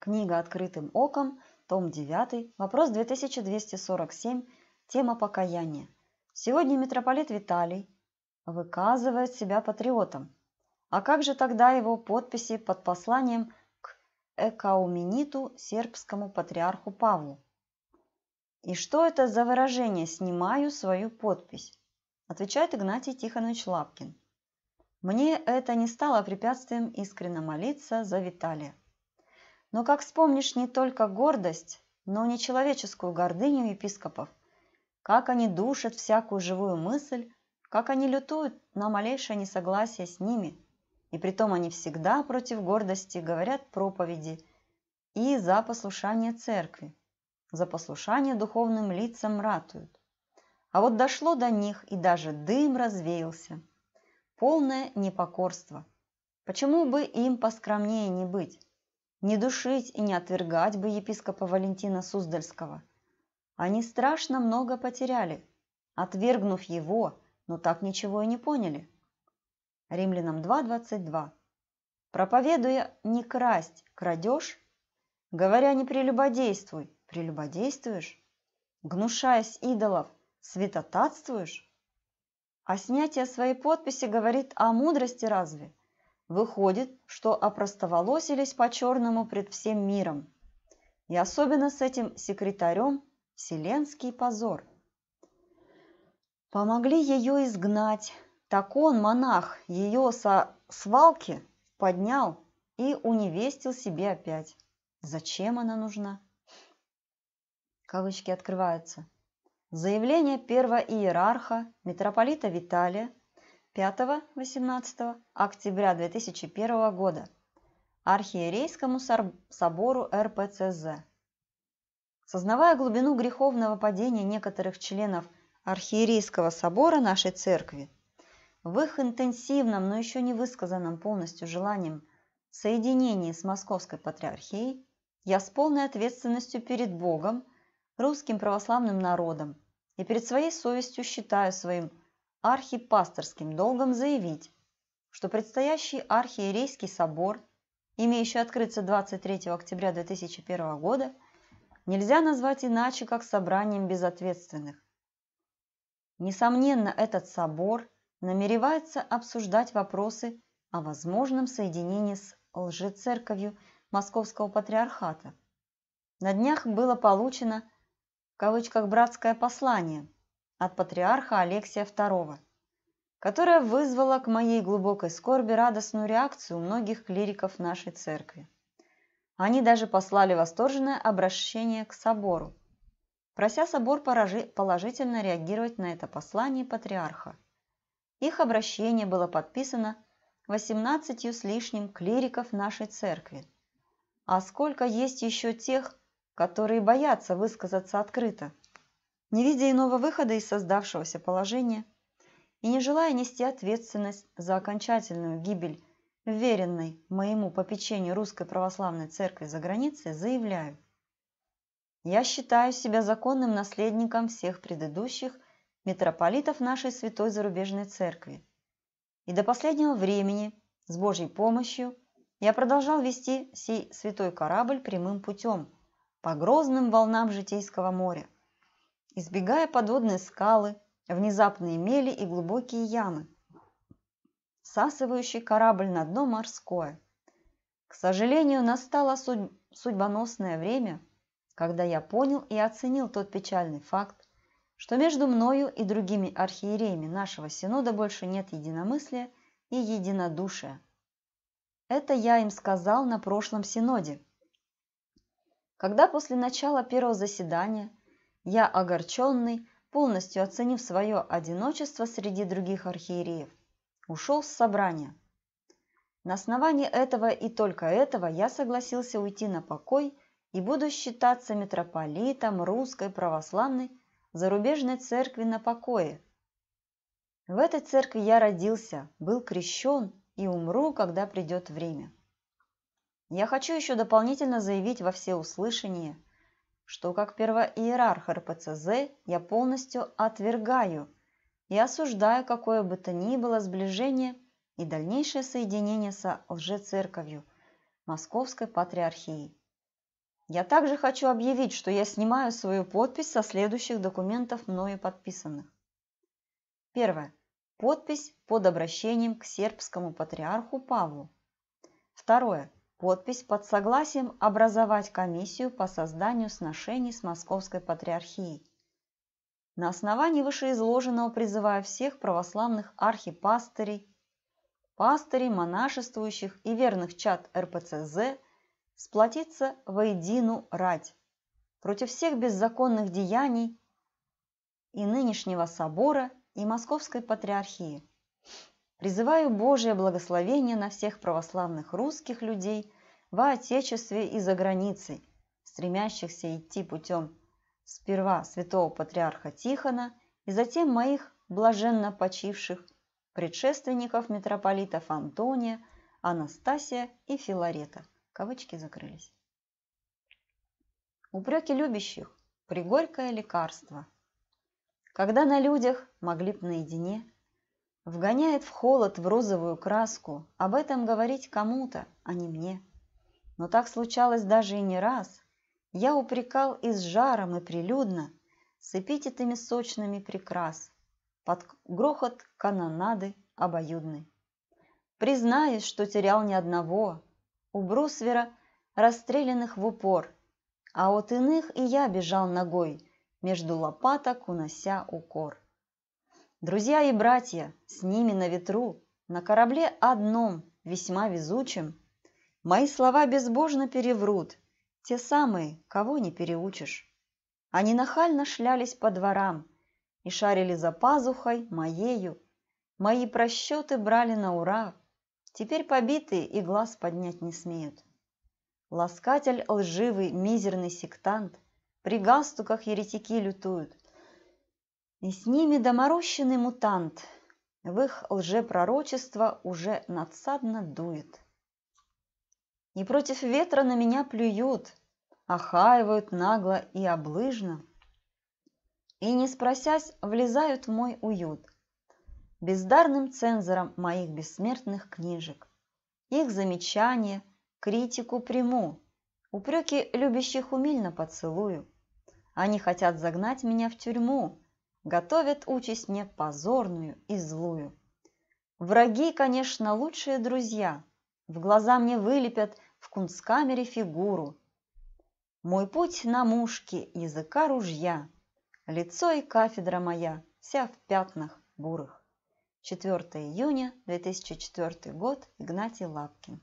Книга «Открытым оком», том 9, вопрос 2247, тема «Покаяние». Сегодня митрополит Виталий выказывает себя патриотом. А как же тогда его подписи под посланием к Экаумениту, сербскому патриарху Павлу? И что это за выражение «снимаю свою подпись»? Отвечает Игнатий Тихонович Лапкин. Мне это не стало препятствием искренне молиться за Виталия. Но как вспомнишь не только гордость, но и нечеловеческую гордыню епископов, как они душат всякую живую мысль, как они лютуют на малейшее несогласие с ними. И притом они всегда против гордости говорят проповеди и за послушание церкви, за послушание духовным лицам ратуют. А вот дошло до них, и даже дым развеялся. Полное непокорство. Почему бы им поскромнее не быть? не душить и не отвергать бы епископа Валентина Суздальского. Они страшно много потеряли, отвергнув его, но так ничего и не поняли. Римлянам 2.22 Проповедуя «не красть, крадешь», говоря «не прелюбодействуй, прелюбодействуешь», гнушаясь идолов, святотатствуешь? А снятие своей подписи говорит о мудрости разве? Выходит, что опростоволосились по-черному пред всем миром. И особенно с этим секретарем вселенский позор. Помогли ее изгнать. Так он, монах, ее со свалки поднял и уневестил себе опять. Зачем она нужна? Кавычки открываются. Заявление первого иерарха митрополита Виталия 5-18 октября 2001 года Архиерейскому собору РПЦЗ. Сознавая глубину греховного падения некоторых членов Архиерейского собора нашей церкви, в их интенсивном, но еще не высказанном полностью желанием соединении с Московской Патриархией, я с полной ответственностью перед Богом, русским православным народом и перед своей совестью считаю своим архипасторским долгом заявить, что предстоящий архиерейский собор, имеющий открыться 23 октября 2001 года, нельзя назвать иначе, как собранием безответственных. Несомненно, этот собор намеревается обсуждать вопросы о возможном соединении с лжецерковью Московского патриархата. На днях было получено в кавычках «братское послание» от патриарха Алексия II, которая вызвала к моей глубокой скорби радостную реакцию многих клириков нашей церкви. Они даже послали восторженное обращение к собору, прося собор положительно реагировать на это послание патриарха. Их обращение было подписано 18 с лишним клириков нашей церкви. А сколько есть еще тех, которые боятся высказаться открыто – не видя иного выхода из создавшегося положения и не желая нести ответственность за окончательную гибель веренной моему попечению Русской Православной Церкви за границей, заявляю, я считаю себя законным наследником всех предыдущих митрополитов нашей Святой Зарубежной Церкви. И до последнего времени, с Божьей помощью, я продолжал вести сей святой корабль прямым путем, по грозным волнам житейского моря – избегая подводные скалы, внезапные мели и глубокие ямы, сасывающий корабль на дно морское. К сожалению, настало судь... судьбоносное время, когда я понял и оценил тот печальный факт, что между мною и другими архиереями нашего синода больше нет единомыслия и единодушия. Это я им сказал на прошлом синоде. Когда после начала первого заседания я огорченный, полностью оценив свое одиночество среди других архиереев, ушел с собрания. На основании этого и только этого я согласился уйти на покой и буду считаться митрополитом русской православной зарубежной церкви на покое. В этой церкви я родился, был крещен и умру, когда придет время. Я хочу еще дополнительно заявить во всеуслышание – что как первоиерарх РПЦЗ я полностью отвергаю и осуждаю какое бы то ни было сближение и дальнейшее соединение со лжецерковью Московской Патриархии. Я также хочу объявить, что я снимаю свою подпись со следующих документов мною подписанных. Первое. Подпись под обращением к сербскому патриарху Павлу. Второе. Подпись под согласием образовать комиссию по созданию сношений с Московской Патриархией. На основании вышеизложенного призываю всех православных архипастырей, пастырей, монашествующих и верных чад РПЦЗ сплотиться воедину рать против всех беззаконных деяний и нынешнего собора, и Московской Патриархии. Призываю Божие благословение на всех православных русских людей во Отечестве и за границей, стремящихся идти путем сперва святого патриарха Тихона и затем моих блаженно почивших предшественников митрополитов Антония, Анастасия и Филарета. Кавычки закрылись. Упреки любящих – пригорькое лекарство. Когда на людях могли б наедине – Вгоняет в холод, в розовую краску. Об этом говорить кому-то, а не мне. Но так случалось даже и не раз. Я упрекал и с жаром, и прилюдно, с эпитетами сочными прекрас, под грохот канонады обоюдной. Признаюсь, что терял ни одного, у Брусвера расстрелянных в упор, а от иных и я бежал ногой, между лопаток унося укор. Друзья и братья, с ними на ветру, на корабле одном, весьма везучем, Мои слова безбожно переврут, те самые, кого не переучишь. Они нахально шлялись по дворам и шарили за пазухой моею. Мои просчеты брали на ура, теперь побитые и глаз поднять не смеют. Ласкатель лживый, мизерный сектант, при галстуках еретики лютуют – и с ними доморощенный мутант в их лжепророчество уже надсадно дует. И против ветра на меня плюют, охаивают нагло и облыжно. И, не спросясь, влезают в мой уют бездарным цензором моих бессмертных книжек. Их замечания, критику приму, упреки любящих умильно поцелую. Они хотят загнать меня в тюрьму, готовят участь мне позорную и злую. Враги, конечно, лучшие друзья, в глаза мне вылепят в кунсткамере фигуру. Мой путь на мушке языка ружья, лицо и кафедра моя вся в пятнах бурых. 4 июня 2004 год, Игнатий Лапкин.